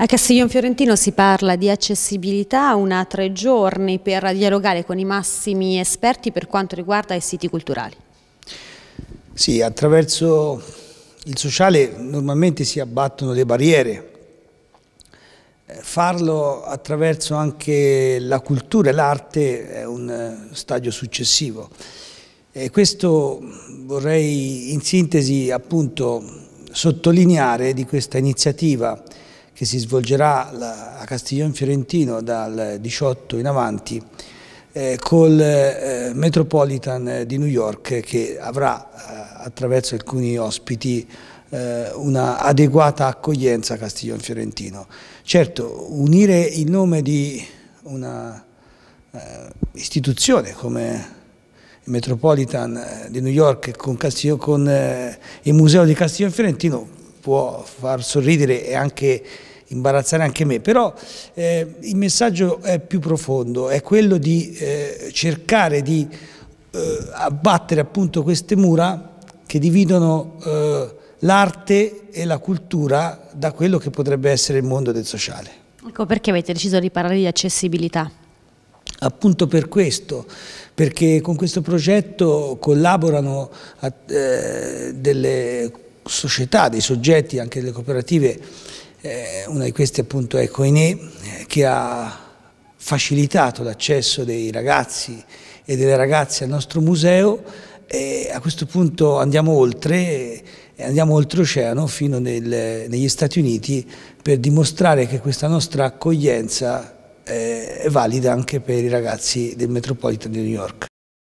A Castiglione Fiorentino si parla di accessibilità una tre giorni per dialogare con i massimi esperti per quanto riguarda i siti culturali. Sì, attraverso il sociale normalmente si abbattono le barriere. Eh, farlo attraverso anche la cultura e l'arte è un eh, stadio successivo. E questo vorrei in sintesi appunto sottolineare di questa iniziativa che si svolgerà a Castiglione Fiorentino dal 18 in avanti eh, col eh, Metropolitan di New York che avrà eh, attraverso alcuni ospiti eh, una adeguata accoglienza a Castiglione Fiorentino. Certo, unire il nome di una eh, istituzione come il Metropolitan eh, di New York con, Castiglio, con il Museo di Castiglione Fiorentino può far sorridere e anche imbarazzare anche me, però eh, il messaggio è più profondo, è quello di eh, cercare di eh, abbattere appunto queste mura che dividono eh, l'arte e la cultura da quello che potrebbe essere il mondo del sociale. Ecco perché avete deciso di parlare di accessibilità? Appunto per questo, perché con questo progetto collaborano eh, delle società, dei soggetti, anche delle cooperative, eh, una di queste appunto è Coinè, eh, che ha facilitato l'accesso dei ragazzi e delle ragazze al nostro museo e a questo punto andiamo oltre, eh, andiamo oltreoceano fino nel, negli Stati Uniti per dimostrare che questa nostra accoglienza eh, è valida anche per i ragazzi del Metropolitan di New York.